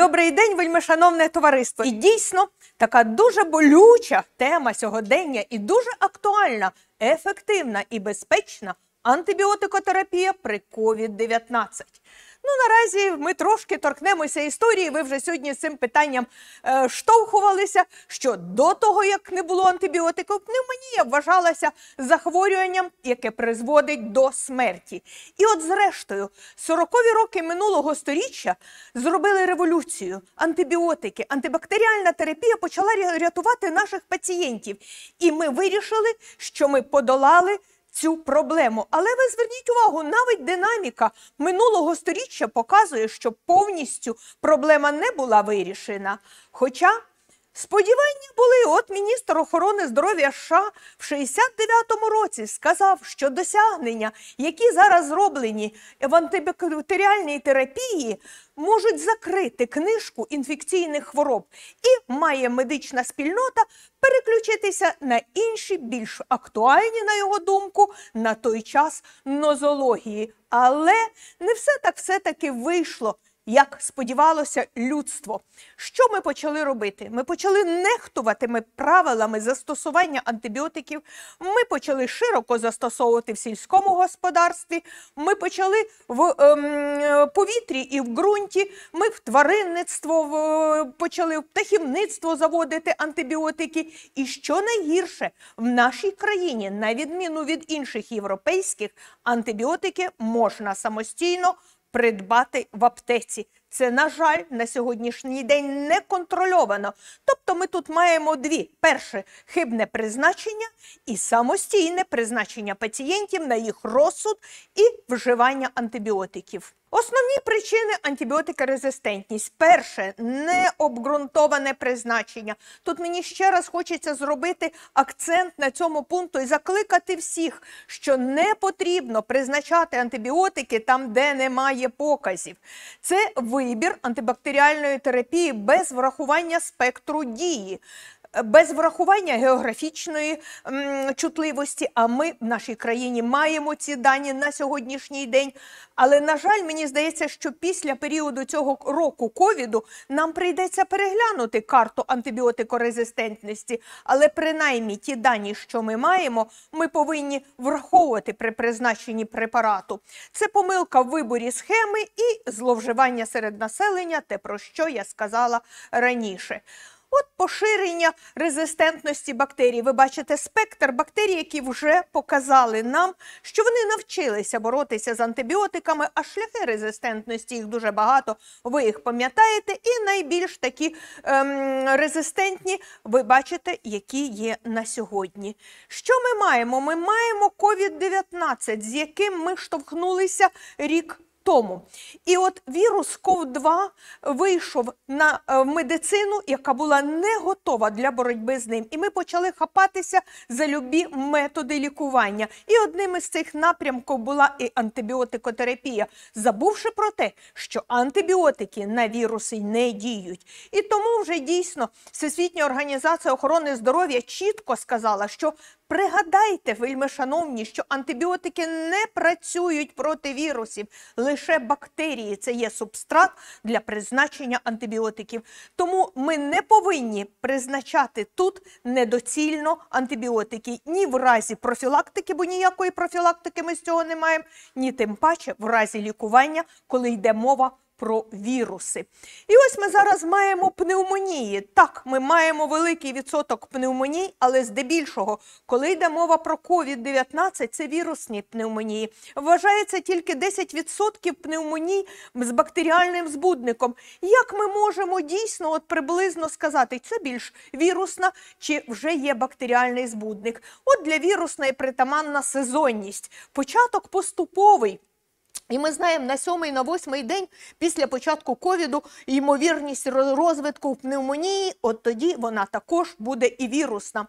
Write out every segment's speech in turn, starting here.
Добрий день, вельмишановне товариство. І дійсно така дуже болюча тема сьогодення і дуже актуальна, ефективна і безпечна антибіотикотерапія при COVID-19. Ну наразі ми трошки торкнемося історії. Ви вже сьогодні з цим питанням е, штовхувалися. Що до того як не було антибіотику, пневмонія вважалася захворюванням, яке призводить до смерті. І, от, зрештою, 40-ві роки минулого сторіччя зробили революцію. Антибіотики, антибактеріальна терапія почала рятувати наших пацієнтів, і ми вирішили, що ми подолали цю проблему. Але ви зверніть увагу, навіть динаміка минулого сторіччя показує, що повністю проблема не була вирішена. Хоча Сподівання були, от міністр охорони здоров'я США в 69-му році сказав, що досягнення, які зараз зроблені в антибактеріальній терапії, можуть закрити книжку інфекційних хвороб, і має медична спільнота переключитися на інші, більш актуальні, на його думку, на той час нозології. Але не все так все таки вийшло як сподівалося, людство. Що ми почали робити? Ми почали нехтуватими правилами застосування антибіотиків. Ми почали широко застосовувати в сільському господарстві. Ми почали в ем, повітрі і в ґрунті. Ми в тваринництво в, почали в птахівництво заводити антибіотики. І що найгірше в нашій країні, на відміну від інших європейських, антибіотики можна самостійно придбати в аптеці. Це, на жаль, на сьогоднішній день не контрольовано. Тобто ми тут маємо дві: перше хибне призначення і самостійне призначення пацієнтів на їх розсуд і вживання антибіотиків. Основні причини антибіотикорезистентність. перше необґрунтоване призначення. Тут мені ще раз хочеться зробити акцент на цьому пункту і закликати всіх, що не потрібно призначати антибіотики там, де немає показів. Це вибір антибактеріальної терапії без врахування спектру дії без врахування географічної м, чутливості. А ми в нашій країні маємо ці дані на сьогоднішній день. Але на жаль, мені здається, що після періоду цього року ковіду нам прийдеться переглянути карту антибіотикорезистентності. Але принаймні ті дані, що ми маємо, ми повинні враховувати при призначенні препарату. Це помилка в виборі схеми і зловживання серед населення, те про що я сказала раніше. От поширення резистентності бактерій. Ви бачите спектр бактерій, які вже показали нам, що вони навчилися боротися з антибіотиками, а шляхи резистентності їх дуже багато. Ви їх пам'ятаєте, і найбільш такі ем, резистентні ви бачите, які є на сьогодні. Що ми маємо? Ми маємо COVID-19, з яким ми штовхнулися рік тому. І от вірус COV-2 вийшов на е, медицину, яка була не готова для боротьби з ним. І ми почали хапатися за любі методи лікування. І одним із цих напрямків була і антибіотикотерапія, забувши про те, що антибіотики на віруси не діють. І тому вже дійсно Всесвітня організація охорони здоров'я чітко сказала, що пригадайте, вельми шановні, що антибіотики не працюють проти вірусів лише бактерії це є субстрат для призначення антибіотиків. Тому ми не повинні призначати тут недоцільно антибіотики ні в разі профілактики, бо ніякої профілактики ми з цього не маємо, ні тим паче в разі лікування, коли йде мова про віруси. І ось ми зараз маємо пневмонії. Так, ми маємо великий відсоток пневмоній, але здебільшого, коли йде мова про COVID-19, це вірусні пневмонії. Вважається тільки 10% пневмоній з бактеріальним збудником. Як ми можемо дійсно от приблизно сказати, це більш вірусна чи вже є бактеріальний збудник? От для вірусної притаманна сезонність. Початок поступовий. І ми знаємо, на сьомий на восьмий день після початку ковіду ймовірність розвитку пневмонії, от тоді вона також буде і вірусна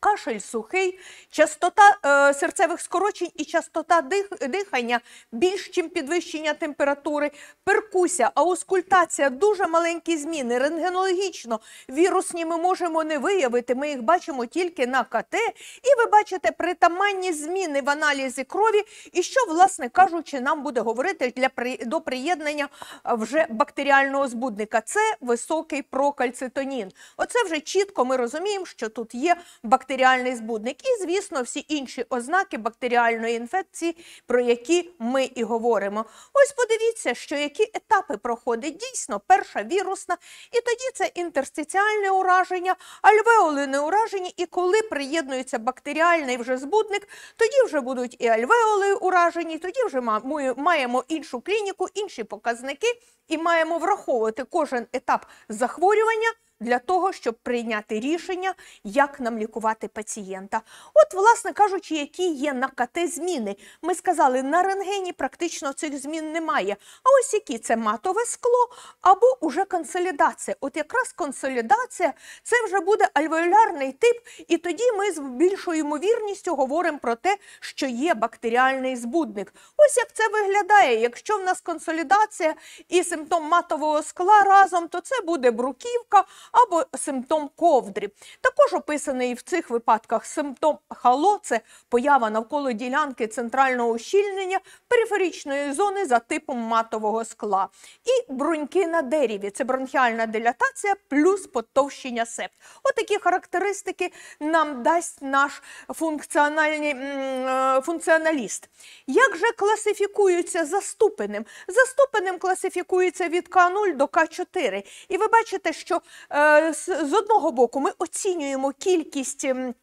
кашель сухий, частота е, серцевих скорочень і частота дих, дихання більш ніж підвищення температури, перкуся, аускультація, дуже маленькі зміни. Рентгенологічно вірусні ми можемо не виявити. Ми їх бачимо тільки на КТ. І ви бачите притаманні зміни в аналізі крові, і що, власне кажучи, нам буде говорити для до приєднання е, вже бактеріального збудника. Це високий прокальцитонін. Оце вже чітко ми розуміємо, що тут є бактеріальний бактеріальний збудник. І, звісно, всі інші ознаки бактеріальної інфекції, про які ми і говоримо. Ось подивіться, що які етапи проходить дійсно перша вірусна, і тоді це інтерстиціальне ураження, альвеолине ураження, і коли приєднується бактеріальний вже збудник, тоді вже будуть і альвеоли уражені, тоді вже ми маємо іншу клініку, інші показники, і маємо враховувати кожен етап захворювання для того, щоб прийняти рішення, як нам лікувати пацієнта. От, власне кажучи, які є на КТ зміни. Ми сказали, на рентгені практично цих змін немає. А ось які це матове скло або уже консолідація. От якраз консолідація це вже буде альвеолярний тип, і тоді ми з більшою ймовірністю говоримо про те, що є бактеріальний збудник. Ось як це виглядає. Якщо в нас консолідація і симптом матового скла разом, то це буде бруківка або симптом ковдри. Також описаний в цих випадках симптом хало це поява навколо ділянки центрального ущільнення периферичної зони за типом матового скла. І бруньки на дереві це бронхіальна дилатація плюс потовщення септ. Отакі характеристики нам дасть наш функціональний е, функціоналіст. Як же класифікуються за ступенем? За ступенем класифікується від К0 до К4. І ви бачите, що е, Е, з одного боку ми оцінюємо кількість ем,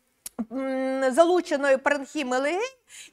залученої паренхіми легень,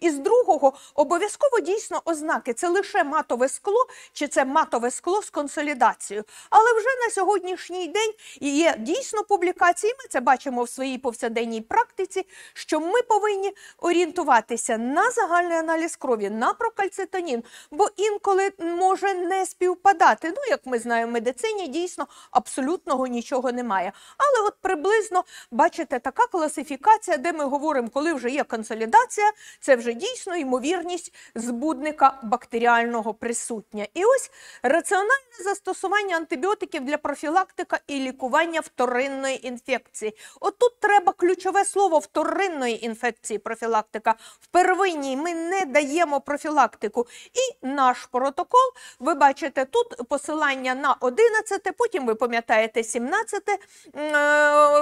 і з другого обов'язково дійсно ознаки це лише матове скло, чи це матове скло з консолідацією. Але вже на сьогоднішній день є дійсно публікації. Ми це бачимо в своїй повсяденній практиці, що ми повинні орієнтуватися на загальний аналіз крові, на прокальцитонін, бо інколи може не співпадати. Ну, як ми знаємо, в медицині дійсно абсолютного нічого немає. Але от приблизно бачите така класифікація, де ми говоримо, коли вже є консолідація. це це вже дійсно ймовірність збудника бактеріального присутня. І ось раціональне застосування антибіотиків для профілактика і лікування вторинної інфекції. Отут треба ключове слово вторинної інфекції профілактика. В первинній ми не даємо профілактику. І наш протокол, ви бачите, тут посилання на 11, потім ви пам'ятаєте 17 е,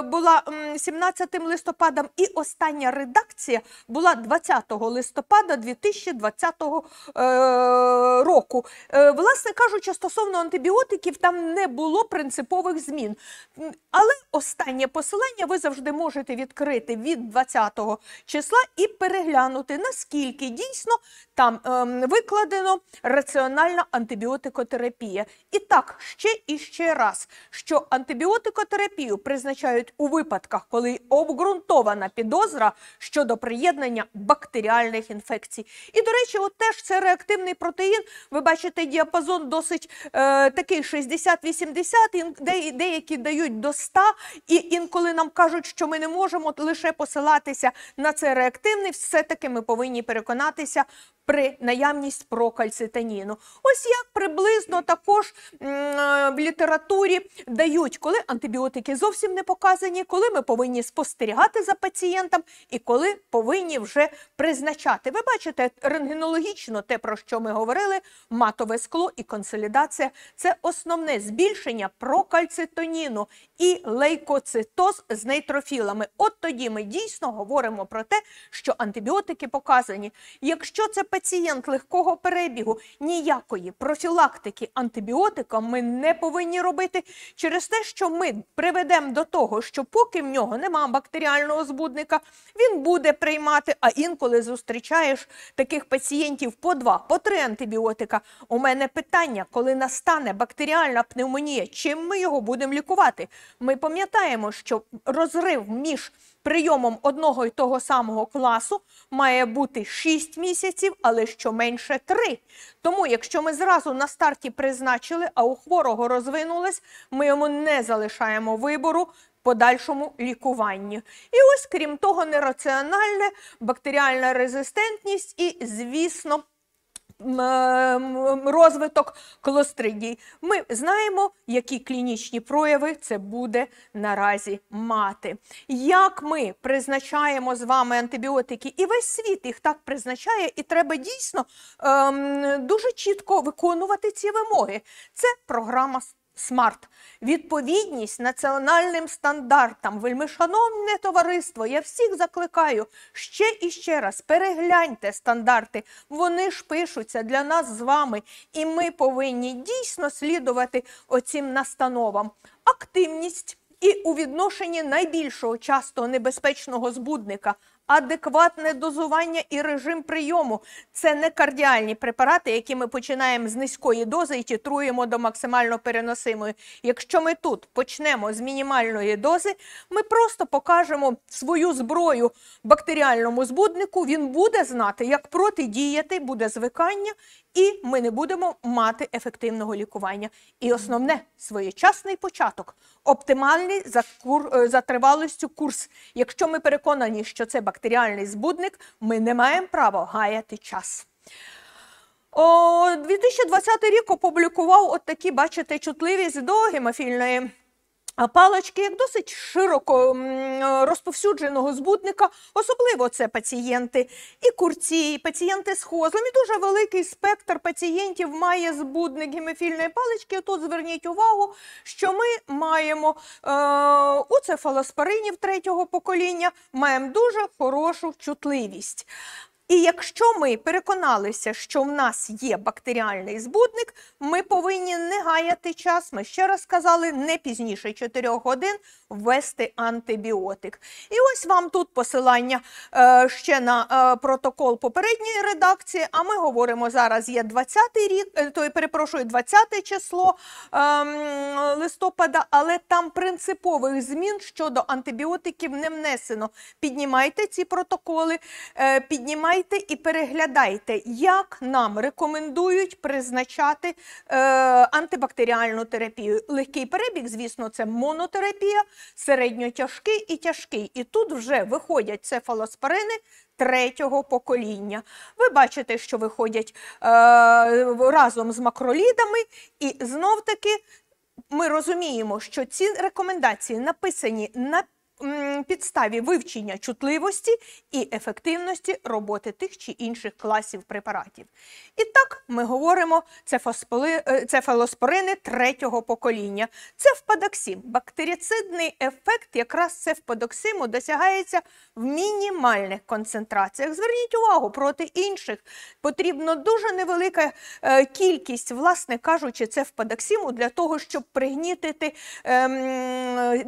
була 17 листопадом, і остання редакція була 20 листопада 2020 е, року. Е, власне кажучи, стосовно антибіотиків, там не було принципових змін. Але останнє посилання ви завжди можете відкрити від 20 числа і переглянути, наскільки дійсно там ем, викладено раціональна антибіотикотерапія. І так, ще і ще раз, що антибіотикотерапію призначають у випадках, коли обґрунтована підозра щодо приєднання бактерій бактеріальних інфекцій. І, до речі, от теж це реактивний протеїн. Ви бачите, діапазон досить е, такий 60-80, де, деякі дають до 100, і інколи нам кажуть, що ми не можемо лише посилатися на це реактивний. Все-таки ми повинні переконатися при наявність прокальцитаніну. Ось як приблизно також е, в літературі дають, коли антибіотики зовсім не показані, коли ми повинні спостерігати за пацієнтом і коли повинні вже призначати. Ви бачите, рентгенологічно те, про що ми говорили, матове скло і консолідація це основне збільшення прокальцитоніну і лейкоцитоз з нейтрофілами. От тоді ми дійсно говоримо про те, що антибіотики показані. Якщо це пацієнт, пацієнт легкого перебігу ніякої профілактики ми не повинні робити через те, що ми приведемо до того, що поки в нього нема бактеріального збудника, він буде приймати. А інколи зустрічаєш таких пацієнтів по два, по три антибіотика. У мене питання, коли настане бактеріальна пневмонія, чим ми його будемо лікувати? Ми пам'ятаємо, що розрив між прийомом одного і того самого класу має бути 6 місяців, але щоменше 3. Тому, якщо ми зразу на старті призначили, а у хворого розвинулись, ми йому не залишаємо вибору. Подальшому лікуванні. І ось, крім того, нераціональне бактеріальна резистентність і, звісно, розвиток клостридій. Ми знаємо, які клінічні прояви це буде наразі мати. Як ми призначаємо з вами антибіотики, і весь світ їх так призначає, і треба дійсно ем, дуже чітко виконувати ці вимоги. Це програма смарт. Відповідність національним стандартам. Вельми, шановне товариство, я всіх закликаю ще і ще раз перегляньте стандарти. Вони ж пишуться для нас з вами, і ми повинні дійсно слідувати оцім настановам. Активність і у відношенні найбільшого часто небезпечного збудника адекватне дозування і режим прийому. Це не кардіальні препарати, які ми починаємо з низької дози і тітруємо до максимально переносимої. Якщо ми тут почнемо з мінімальної дози, ми просто покажемо свою зброю бактеріальному збуднику. Він буде знати, як протидіяти, буде звикання, і ми не будемо мати ефективного лікування. І основне своєчасний початок, оптимальний за кур е, за тривалістю курс. Якщо ми переконані, що це бактеріальний збудник, ми не маємо права гаяти час. О, 2020 рік опублікував от такі, бачите, чутливість до гемофільної палички як досить широко е, розповсюдженого збутника, особливо це пацієнти і курці, і пацієнти з хозлом, і дуже великий спектр пацієнтів має збудник гемофільної палички. Тут зверніть увагу, що ми маємо е, у цефалоспоринів третього покоління, маємо дуже хорошу чутливість. І якщо ми переконалися, що в нас є бактеріальний збудник, ми повинні не гаяти час. Ми ще раз сказали, не пізніше 4 годин ввести антибіотик. І ось вам тут посилання е, ще на е, протокол попередньої редакції. А ми говоримо зараз. Є 20 рік, е, то перепрошую 20 число е, листопада, але там принципових змін щодо антибіотиків не внесено. Піднімайте ці протоколи, е, піднімайте слухайте і переглядайте, як нам рекомендують призначати е, антибактеріальну терапію. Легкий перебіг, звісно, це монотерапія, середньотяжкий і тяжкий. І тут вже виходять цефалоспорини третього покоління. Ви бачите, що виходять е, разом з макролідами, і знов таки ми розуміємо, що ці рекомендації написані на підставі вивчення чутливості і ефективності роботи тих чи інших класів препаратів. І так ми говоримо це е, фалоспорини третього покоління. Це впадоксим. Бактеріцидний ефект якраз це впадоксиму досягається в мінімальних концентраціях. Зверніть увагу, проти інших потрібно дуже невелика е, кількість, власне кажучи, це впадоксиму для того, щоб пригнітити 90%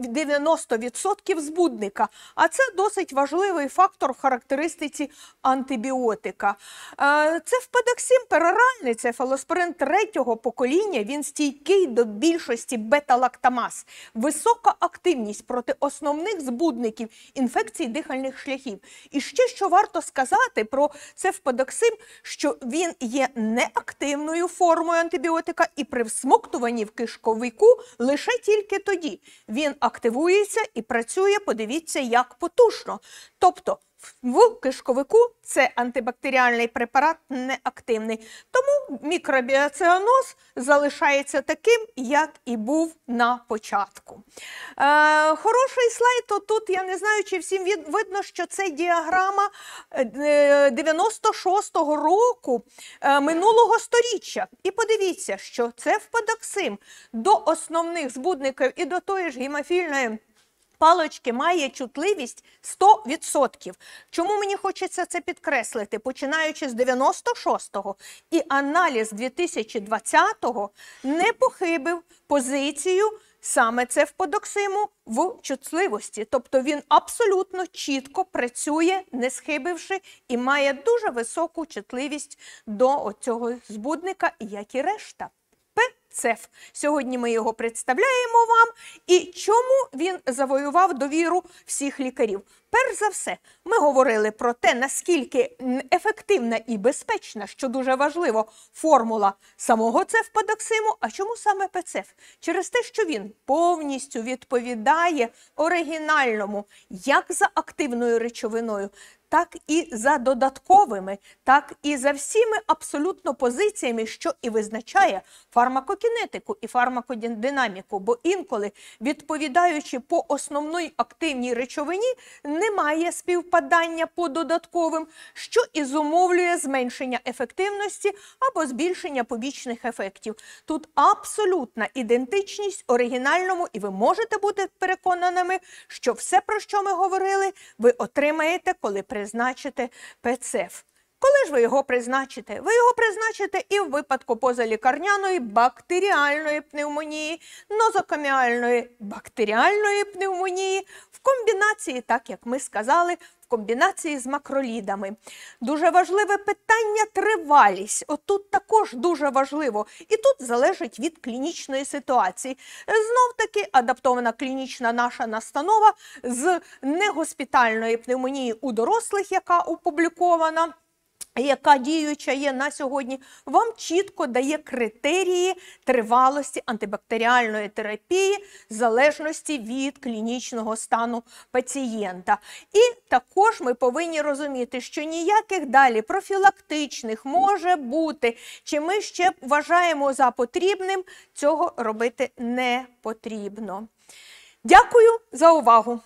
ем, збудника. А це досить важливий фактор в характеристиці антибіотика. Е, це впедоксим пероральний, це фалоспорин третього покоління. Він стійкий до більшості бета-лактамаз. висока активність проти основних збудників інфекцій дихальних шляхів. І ще що варто сказати про це впадоксим, що він є неактивною формою антибіотика і при всмоктуванні в кишковику лише тільки тоді він активується і працює працює, подивіться, як потужно. Тобто в кишковику це антибактеріальний препарат неактивний. Тому мікробіаціоноз залишається таким, як і був на початку. Е, Хороший слайд. Отут я не знаю, чи всім видно, що це діаграма 96-го е, е, року е, минулого сторіччя. І подивіться, що це впадоксим до основних збудників і до тої ж гемофільної палочки має чутливість 100%. Чому мені хочеться це підкреслити? Починаючи з 96-го і аналіз 2020-го не похибив позицію. Саме це в подоксиму в чутливості, тобто він абсолютно чітко працює, не схибивши, і має дуже високу чутливість до цього збудника, як і решта цеф. Сьогодні ми його представляємо вам і чому він завоював довіру всіх лікарів. Перш за все, ми говорили про те, наскільки ефективна і безпечна, що дуже важливо, формула самого цефпадоксиму. А чому саме ПЦФ? Через те, що він повністю відповідає оригінальному, як за активною речовиною. Так і за додатковими, так і за всіми абсолютно позиціями, що і визначає фармакокінетику і фармакодинаміку, бо інколи, відповідаючи по основній активній речовині, не немає співпадання по додатковим, що і зумовлює зменшення ефективності або збільшення побічних ефектів. Тут абсолютна ідентичність оригінальному, і ви можете бути переконаними, що все, про що ми говорили, ви отримаєте, коли призначите ПЦФ. Коли ж ви його призначите? Ви його призначите і в випадку позалікарняної бактеріальної пневмонії, нозокаміальної бактеріальної пневмонії, в комбінації, так як ми сказали, в комбінації з макролідами. Дуже важливе питання тривалість. Отут також дуже важливо, і тут залежить від клінічної ситуації. Знов таки адаптована клінічна наша настанова з негоспітальної пневмонії у дорослих, яка опублікована яка діюча є на сьогодні, вам чітко дає критерії тривалості антибактеріальної терапії в залежності від клінічного стану пацієнта. І також ми повинні розуміти, що ніяких далі профілактичних може бути, чи ми ще вважаємо за потрібним, цього робити не потрібно. Дякую за увагу!